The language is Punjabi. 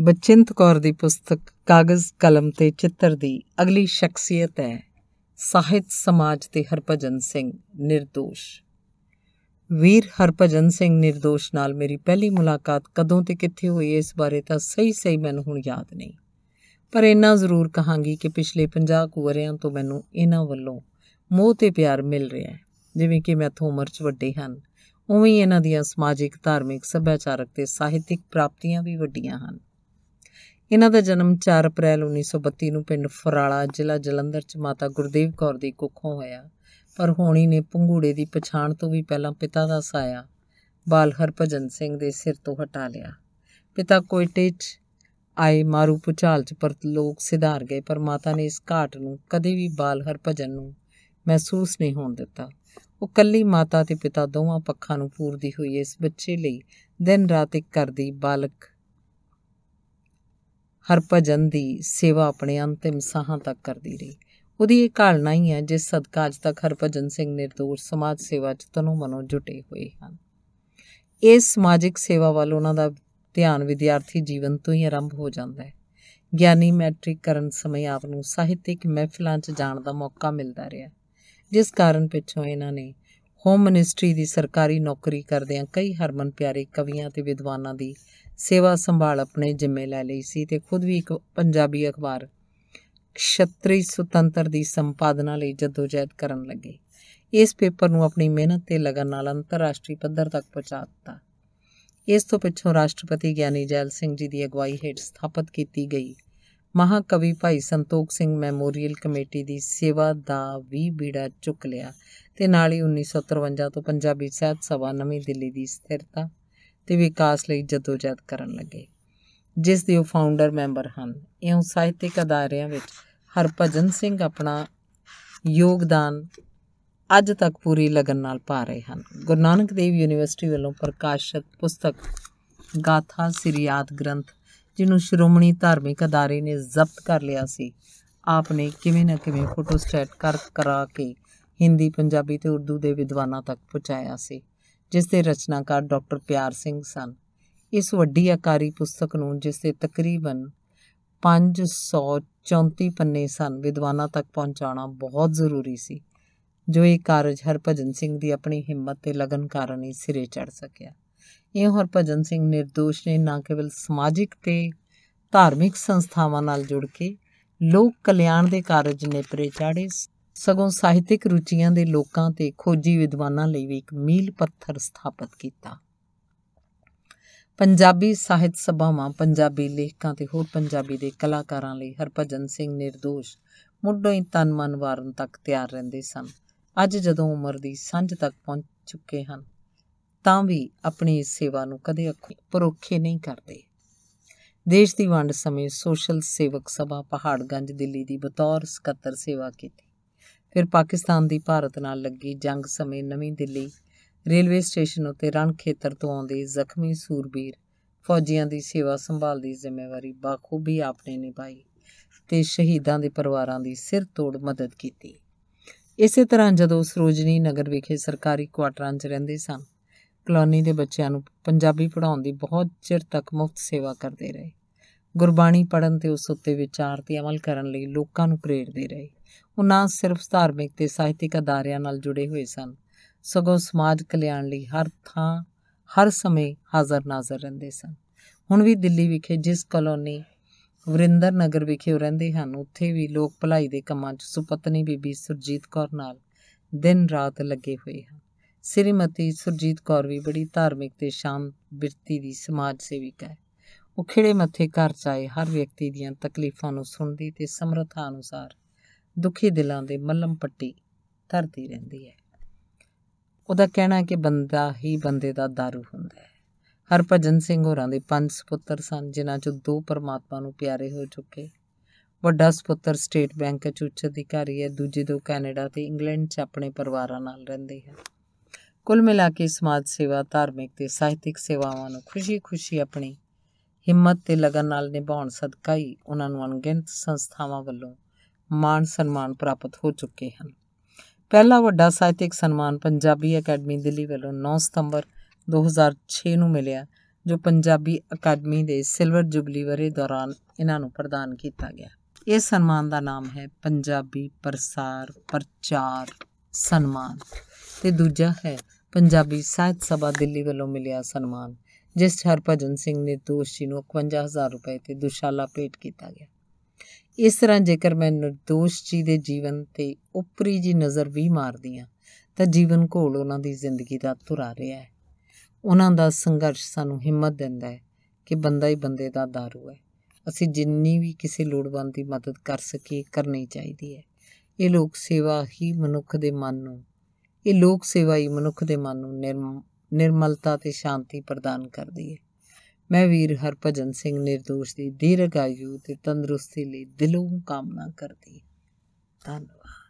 ਬਚਿੰਤ ਕੌਰ ਦੀ ਪੁਸਤਕ ਕਾਗਜ਼ ਕਲਮ ਤੇ ਚਿੱਤਰ ਦੀ ਅਗਲੀ ਸ਼ਖਸੀਅਤ ਹੈ ਸਾਹਿਤ ਸਮਾਜ ਤੇ ਹਰਪਜਨ ਸਿੰਘ નિર્ਦੋਸ਼ ਵੀਰ ਹਰਪਜਨ ਸਿੰਘ નિર્ਦੋਸ਼ ਨਾਲ ਮੇਰੀ ਪਹਿਲੀ ਮੁਲਾਕਾਤ ਕਦੋਂ ਤੇ ਕਿੱਥੇ ਹੋਈ ਇਸ ਬਾਰੇ ਤਾਂ ਸਹੀ ਸਹੀ ਮੈਨੂੰ ਹੁਣ ਯਾਦ ਨਹੀਂ ਪਰ ਇਹਨਾਂ ਜ਼ਰੂਰ ਕਹਾਂਗੀ ਕਿ ਪਿਛਲੇ 50 ਕੁ ਵਰਿਆਂ ਤੋਂ ਮੈਨੂੰ ਇਹਨਾਂ ਵੱਲੋਂ ਮੋਹ ਤੇ ਪਿਆਰ ਮਿਲ ਰਿਹਾ ਹੈ ਜਿਵੇਂ ਕਿ ਮੈਥੋਂ ਉਮਰ 'ਚ ਵੱਡੇ ਹਨ ਉਵੇਂ ਹੀ ਇਹਨਾਂ ਦੀਆਂ ਸਮਾਜਿਕ ਧਾਰਮਿਕ ਸੱਭਿਆਚਾਰਕ ਤੇ ਸਾਹਿਤਿਕ ਪ੍ਰਾਪਤੀਆਂ ਵੀ ਵੱਡੀਆਂ ਹਨ ਇਹਨਾਂ ਦਾ ਜਨਮ 4 ਅਪ੍ਰੈਲ 1932 ਨੂੰ ਪਿੰਡ ਫਰਾਲਾ ਜ਼ਿਲ੍ਹਾ ਜਲੰਧਰ 'ਚ ਮਾਤਾ ਗੁਰਦੇਵ ਕੌਰ ਦੀ ਕੁੱਖੋਂ ਹੋਇਆ ਪਰ ਹੋਣੀ ਨੇ ਪੰਘੂੜੇ ਦੀ ਪਛਾਣ ਤੋਂ ਵੀ ਪਹਿਲਾਂ ਪਿਤਾ ਦਾ ਸਾਇਆ ਬਾਲ ਹਰਪਜਨ ਸਿੰਘ ਦੇ ਸਿਰ ਤੋਂ ਹਟਾ ਲਿਆ ਪਿਤਾ ਕੋਇਟੇ 'ਚ ਆਏ ਮਾਰੂ ਪੁਚਾਲ 'ਚ ਪਰ ਲੋਕ ਸਿਧਾਰ ਗਏ ਪਰ ਮਾਤਾ ਨੇ ਇਸ ਘਾਟ ਨੂੰ ਕਦੇ ਵੀ ਬਾਲ ਹਰਪਜਨ ਨੂੰ ਮਹਿਸੂਸ ਨਹੀਂ ਹੋਣ ਦਿੱਤਾ ਉਹ ਕੱਲੀ ਮਾਤਾ ਤੇ ਪਿਤਾ ਦੋਵਾਂ ਪੱਖਾਂ ਨੂੰ ਪੂਰਦੀ ਹੋਈ ਇਸ ਬੱਚੇ ਲਈ ਦਿਨ ਰਾਤ ਇੱਕ ਕਰਦੀ ਬਾਲਕ ਭਜਨ ਦੀ ਸੇਵਾ ਆਪਣੇ ਅੰਤਿਮ ਸਾਹਾਂ ਤੱਕ ਕਰਦੀ ਰਹੀ ਉਹਦੀ ਇਹ ਘਾਲਣਾ ਹੀ ਹੈ ਜਿਸ ਸਦਕਾ ਅਜ ਤੱਕ ਹਰਭਜਨ ਸਿੰਘ ਨਿਰਦੋਰ ਸਮਾਜ ਸੇਵਾ 'ਚ ਤਨੋਂ ਮਨੋਂ ਜੁਟੇ ਹੋਏ ਹਨ ਇਸ ਸਮਾਜਿਕ ਸੇਵਾ ਵੱਲ ਉਹਨਾਂ ਦਾ ਧਿਆਨ ਵਿਦਿਆਰਥੀ ਜੀਵਨ ਤੋਂ ਹੀ ਆਰੰਭ ਹੋ ਜਾਂਦਾ ਹੈ ਗਿਆਨੀ ਮੈਟ੍ਰਿਕ ਕਰਨ ਸਮੇਂ ਆਪ ਨੂੰ ਸਾਹਿਤਿਕ ਮਹਿਫਲਾਂ 'ਚ ਜਾਣ ਦਾ ਮੌਕਾ ਮਿਲਦਾ ਰਿਹਾ ਜਿਸ ਕਾਰਨ ਪਿੱਛੋਂ ਇਹਨਾਂ ਨੇ ਹੋਮ ਮਿਨਿਸਟਰੀ ਦੀ ਸਰਕਾਰੀ ਨੌਕਰੀ ਕਰਦੇ ਆ ਕਈ ਹਰਮਨ ਪਿਆਰੇ ਕਵੀਆਂ ਤੇ ਵਿਦਵਾਨਾਂ ਦੀ ਸੇਵਾ ਸੰਭਾਲ ਆਪਣੇ ਜ਼ਿੰਮੇ ਲੈ ਲਈ ਸੀ ਤੇ ਖੁਦ ਵੀ ਇੱਕ ਪੰਜਾਬੀ ਅਖਬਾਰ ਖੇਤਰੀ ਸੁਤੰਤਰ ਦੀ ਸੰਪਾਦਨਾ ਲਈ ਜਦੋਜਹਿਦ ਕਰਨ ਲੱਗੇ ਇਸ ਪੇਪਰ ਨੂੰ ਆਪਣੀ ਮਿਹਨਤ ਤੇ ਲਗਨ ਨਾਲ ਅੰਤਰਰਾਸ਼ਟਰੀ ਪੱਧਰ ਤੱਕ ਪਹੁੰਚਾ ਦਿੱਤਾ ਇਸ ਤੋਂ ਪਿੱਛੋਂ ਰਾਸ਼ਟਰਪਤੀ ਗਿਆਨੀ ਜੈਲ ਸਿੰਘ ਜੀ ਦੀ ਅਗਵਾਈ ਹੇਠ ਸਥਾਪਿਤ ਕੀਤੀ ਗਈ ਮਹਾਕਵੀ ਭਾਈ ਸੰਤੋਖ ਸਿੰਘ ਮੈਮੋਰੀਅਲ ਕਮੇਟੀ ਦੀ ਸੇਵਾ ਦਾ ਵੀ ਬੀੜਾ ਚੁੱਕ ਲਿਆ ਤੇ ਨਾਲ ਹੀ 1953 ਤੋਂ ਪੰਜਾਬੀ ਸਾਹਿਤ ਸਭਾ ਨਵੀਂ ਦਿੱਲੀ ਦੀ ਸਥਿਰਤਾ ਤੇ ਵਿਕਾਸ ਲਈ ਜਦੋਜਹਿਦ ਕਰਨ ਲੱਗੇ ਜਿਸ ਦੇ ਉਹ ਫਾਊਂਡਰ ਮੈਂਬਰ ਹਨ ਇਉਂ ਸਾਹਿਤਿਕ ਅਦਾਰਿਆਂ ਵਿੱਚ ਹਰਪਜਨ ਸਿੰਘ ਆਪਣਾ ਯੋਗਦਾਨ ਅੱਜ ਤੱਕ ਪੂਰੀ ਲਗਨ ਨਾਲ ਪਾ ਰਹੇ ਹਨ ਗੁਰੂ ਨਾਨਕ ਦੇਵ ਯੂਨੀਵਰਸਿਟੀ ਵੱਲੋਂ ਪ੍ਰਕਾਸ਼ਿਤ ਪੁਸਤਕ ਗਾਥਾ ਸਿਰਿਆਤ ਗ੍ਰੰਥ ਜਿਹਨੂੰ ਸ਼੍ਰੋਮਣੀ ਧਾਰਮਿਕ ਅਦਾਰੇ ਨੇ ਜ਼ਬਤ ਕਰ ਲਿਆ ਸੀ ਆਪ ਨੇ ਕਿਵੇਂ ਨਾ ਕਿਵੇਂ ਫੋਟੋਸਟੈਟ ਕਰ ਕਰਾ ਕੇ ਹਿੰਦੀ ਪੰਜਾਬੀ ਤੇ ਉਰਦੂ ਦੇ ਵਿਦਵਾਨਾਂ ਤੱਕ ਪਹੁੰਚਾਇਆ ਸੀ ਜਿਸ ਦੇ ਰਚਨਾਕਾਰ ਡਾਕਟਰ ਪਿਆਰ ਸਿੰਘ ਸਨ ਇਸ ਵੱਡੀ ਆਕਾਰੀ ਪੁਸਤਕ ਨੂੰ ਜਿਸ ਦੇ ਤਕਰੀਬਨ 534 ਪੰਨੇ ਸਨ ਵਿਦਵਾਨਾਂ ਤੱਕ ਪਹੁੰਚਾਉਣਾ ਬਹੁਤ ਜ਼ਰੂਰੀ ਸੀ ਜੋ ਇਹ ਕਾਰਜ ਹਰਭਜਨ ਸਿੰਘ ਦੀ ਆਪਣੀ ਹਿੰਮਤ ਤੇ ਲਗਨ ਕਾਰਨ ਹੀ ਸਿਰੇ ਚੜ ਸਕਿਆ ਇਹ ਹੋਰ ਭਜਨ ਸਿੰਘ ਨਿਰਦੋਸ਼ ਨੇ ਨਾ ਕੇਵਲ ਸਮਾਜਿਕ ਤੇ ਧਾਰਮਿਕ ਸੰਸਥਾਵਾਂ ਨਾਲ ਜੁੜ ਕੇ ਲੋਕ ਕਲਿਆਣ ਦੇ ਕਾਰਜ ਨੇ ਚਾੜੇ ਸਗੋਂ ਸਾਹਿਤਿਕ ਰੁਚੀਆਂ ਦੇ ਲੋਕਾਂ ਤੇ ਖੋਜੀ ਵਿਦਵਾਨਾਂ ਲਈ ਵੀ ਇੱਕ ਮੀਲ ਪੱਥਰ ਸਥਾਪਿਤ ਕੀਤਾ ਪੰਜਾਬੀ ਸਾਹਿਤ ਸਭਾਵਾਂ ਪੰਜਾਬੀ ਲੇਖਕਾਂ ਤੇ ਹੋਰ ਪੰਜਾਬੀ ਦੇ ਕਲਾਕਾਰਾਂ ਲਈ ਹਰਭਜਨ ਸਿੰਘ ਨਿਰਦੋਸ਼ ਮੁੱਢੋਂ ਹੀ ਤਨ ਮਨ ਵਾਰਨ ਤੱਕ ਤਿਆਰ ਰਹਿੰਦੇ ਸਨ ਅੱਜ ਜਦੋਂ ਉਮਰ ਦੀ ਸੰਝ ਤੱਕ ਪਹੁੰਚ ਚੁੱਕੇ ਹਨ ਤਾਂ ਵੀ ਆਪਣੀ ਸੇਵਾ ਨੂੰ ਕਦੇ ਅੱਖੋਂ ਪਰੋਖੇ ਨਹੀਂ ਕਰਦੇ ਦੇਸ਼ ਦੀ ਵੰਡ ਸਮੇਂ ਸੋਸ਼ਲ ਸੇਵਕ ਸਭਾ ਪਹਾੜਗੰਜ ਦਿੱਲੀ ਦੀ ਬਤੌਰ ਸਕੱਤਰ ਸੇਵਾ ਕੀਤੀ ਫਿਰ ਪਾਕਿਸਤਾਨ ਦੀ ਭਾਰਤ ਨਾਲ ਲੱਗੀ ਜੰਗ ਸਮੇਂ ਨਵੀਂ ਦਿੱਲੀ ਰੇਲਵੇ ਸਟੇਸ਼ਨ ਉਤੇ ਰਣ ਖੇਤਰ ਤੋਂ ਆਉਂਦੇ ਜ਼ਖਮੀ ਸੂਰਬੀਰ ਫੌਜੀਆਂ ਦੀ ਸੇਵਾ ਸੰਭਾਲ ਦੀ ਜ਼ਿੰਮੇਵਾਰੀ ਬਾਖੂਬੀ ਆਪਨੇ ਨਿਭਾਈ ਤੇ ਸ਼ਹੀਦਾਂ ਦੇ ਪਰਿਵਾਰਾਂ ਦੀ ਸਿਰ ਤੋੜ ਮਦਦ ਕੀਤੀ ਇਸੇ ਤਰ੍ਹਾਂ ਜਦੋਂ ਸਰੋਜਨੀ ਨਗਰ ਵਿਖੇ ਸਰਕਾਰੀ ਕੁਆਟਰਾਂ 'ਚ ਰਹਿੰਦੇ ਸਨ ਕਲੋਨੀ ਦੇ ਬੱਚਿਆਂ ਨੂੰ ਪੰਜਾਬੀ ਪੜ੍ਹਾਉਣ ਦੀ ਬਹੁਤ ਚਿਰ ਤੱਕ ਮੁਫਤ ਸੇਵਾ ਕਰਦੇ ਰਹੇ ਗੁਰਬਾਣੀ ਪੜਨ ਤੇ ਉਸ ਉੱਤੇ ਵਿਚਾਰ ਤੇ ਅਮਲ ਕਰਨ ਲਈ ਲੋਕਾਂ ਨੂੰ ਪ੍ਰੇਰਦੇ ਰਹੇ ਉਹ ਨਾ ਸਿਰਫ ਧਾਰਮਿਕ ਤੇ ਸਾਹਿਤਿਕ ਅਦਾਰਿਆਂ ਨਾਲ ਜੁੜੇ ਹੋਏ ਸਨ ਸਗੋਂ ਸਮਾਜ ਕਲਿਆਣ ਲਈ ਹਰ ਥਾਂ ਹਰ ਸਮੇਂ ਹਾਜ਼ਰ ਨਾਜ਼ਰ ਰਹਿੰਦੇ ਸਨ ਹੁਣ ਵੀ ਦਿੱਲੀ ਵਿਖੇ ਜਿਸ ਕਲੋਨੀ ਵਰਿੰਦਰ ਨਗਰ ਵਿਖੇ ਰਹਿੰਦੇ ਹਨ ਉੱਥੇ ਵੀ ਲੋਕ ਭਲਾਈ ਦੇ ਕੰਮਾਂ 'ਚ ਸੁਪਤਨੀ ਬੀਬੀ ਸੁਰਜੀਤ ਕੌਰ ਨਾਲ ਦਿਨ ਰਾਤ ਲੱਗੇ ਹੋਏ ਹਨ ਸ੍ਰੀਮਤੀ ਸੁਰਜੀਤ ਕੌਰ ਵੀ ਬੜੀ ਧਾਰਮਿਕ ਤੇ ਸ਼ਾਂਤ ਬਿਰਤੀ ਦੀ ਸਮਾਜ ਸੇਵਿਕਾ ਹੈ ਉਹ ਖਿਹੜੇ ਮੱਥੇ ਘਰ ਚਾਏ ਹਰ ਵਿਅਕਤੀ ਦੀਆਂ ਤਕਲੀਫਾਂ ਨੂੰ ਸੁਣਦੀ ਤੇ ਸਮਰੱਥਾ ਅਨੁਸਾਰ ਦੁਖੀ ਦਿਲਾਂ ਦੇ ਮੱਲਮ ਪੱਟੀ ਧਰਦੀ ਰਹਿੰਦੀ ਹੈ ਉਹਦਾ ਕਹਿਣਾ ਹੈ ਕਿ ਬੰਦਾ ਹੀ ਬੰਦੇ ਦਾ दारू ਹੁੰਦਾ ਹੈ ਹਰਭਜਨ ਸਿੰਘ ਹੋਰਾਂ ਦੇ ਪੰਜ ਸੁਪੁੱਤਰ ਸਨ ਜਿਨ੍ਹਾਂ ਚੋਂ ਦੋ ਪਰਮਾਤਮਾ ਨੂੰ ਪਿਆਰੇ ਹੋ ਚੁੱਕੇ ਵੱਡਾ ਸੁਪੁੱਤਰ ਸਟੇਟ ਬੈਂਕ ਚ ਉੱਚ ਅਧਿਕਾਰੀ ਹੈ ਦੂਜੇ ਦੋ ਕੈਨੇਡਾ ਤੇ ਇੰਗਲੈਂਡ 'ਚ ਆਪਣੇ ਪਰਿਵਾਰਾਂ ਨਾਲ ਰਹਿੰਦੇ ਹਨ ਕੁੱਲ ਮਿਲਾ ਕੇ ਸਮਾਜ ਸੇਵਾ ਧਾਰਮਿਕ ਤੇ ਸਾਹਿਤਿਕ ਸੇਵਾਵਾਂ ਨੂੰ ਖੁਸ਼ੀ-ਖੁਸ਼ੀ ਆਪਣੀ ਹਿੰਮਤ ਤੇ ਲਗਨ ਨਾਲ ਨਿਭਾਉਣ ਸਦਕਾ ਹੀ ਉਹਨਾਂ ਨੂੰ ਅਣਗਿਣਤ ਸੰਸਥਾਵਾਂ ਵੱਲੋਂ ਮਾਣ ਸਨਮਾਨ ਪ੍ਰਾਪਤ ਹੋ ਚੁੱਕੇ ਹਨ ਪਹਿਲਾ ਵੱਡਾ ਸਾਹਿਤਿਕ ਸਨਮਾਨ ਪੰਜਾਬੀ ਅਕੈਡਮੀ ਦਿੱਲੀ ਵੱਲੋਂ 9 ਸਤੰਬਰ 2006 ਨੂੰ ਮਿਲਿਆ ਜੋ ਪੰਜਾਬੀ ਅਕੈਡਮੀ ਦੇ ਸਿਲਵਰ ਜੁਬਲੀ ਵਰੇ ਦੌਰਾਨ ਇਹਨਾਂ ਨੂੰ ਪ੍ਰਦਾਨ ਕੀਤਾ ਗਿਆ ਇਸ ਸਨਮਾਨ ਦਾ ਨਾਮ ਹੈ ਪੰਜਾਬੀ ਪ੍ਰਸਾਰ ਪ੍ਰਚਾਰ ਸਨਮਾਨ ਤੇ ਦੂਜਾ ਹੈ ਪੰਜਾਬੀ ਸਾਹਿਤ ਸਭਾ ਦਿੱਲੀ ਵੱਲੋਂ ਮਿਲਿਆ ਸਨਮਾਨ ਜਿਸ 'ਚ ਹਰਪਜਨ ਸਿੰਘ ਨੇ ਦੋਸ਼ੀ ਨੂੰ 51000 ਰੁਪਏ ਤੇ ਦੁਸ਼ਾਲਾ ਭੇਟ ਕੀਤਾ ਗਿਆ ਇਸ ਤਰ੍ਹਾਂ ਜੇਕਰ ਮੈਂ ਨਿਰਦੋਸ਼ ਜੀ ਦੇ ਜੀਵਨ ਤੇ ਉਪਰੀ ਜੀ ਨਜ਼ਰ ਵੀ ਮਾਰਦੀ ਆ ਤਾਂ ਜੀਵਨ ਘੋਲ ਉਹਨਾਂ ਦੀ ਜ਼ਿੰਦਗੀ ਦਾ ਧੁਰਾ ਰਿਹਾ ਹੈ ਉਹਨਾਂ ਦਾ ਸੰਘਰਸ਼ ਸਾਨੂੰ ਹਿੰਮਤ ਦਿੰਦਾ ਹੈ ਕਿ ਬੰਦਾ ਹੀ ਬੰਦੇ ਦਾ ਦਾਰੂ ਹੈ ਅਸੀਂ ਜਿੰਨੀ ਵੀ ਕਿਸੇ ਲੋੜਵੰਦ ਦੀ ਮਦਦ ਕਰ ਸਕੀਏ ਕਰਨੀ ਚਾਹੀਦੀ ਹੈ ਇਹ ਲੋਕ ਸੇਵਾ ਹੀ ਮਨੁੱਖ ਦੇ ਮਨ ਨੂੰ ਇਹ ਲੋਕ ਸੇਵਾ ਹੀ ਮਨੁੱਖ ਦੇ ਮਨ ਨੂੰ ਨਿਰਮਲਤਾ ਤੇ ਸ਼ਾਂਤੀ ਪ੍ਰਦਾਨ ਕਰਦੀ ਹੈ ਮੈਂ ਵੀਰ ਹਰਪਜਨ ਸਿੰਘ ਨਿਰਦੋਸ਼ ਦੀ ਦੀਰਘ ਤੇ ਤੰਦਰੁਸਤੀ ਲਈ ਦਿਲੋਂ ਕਾਮਨਾ ਕਰਦੀ ਹਾਂ ਧੰਨਵਾਦ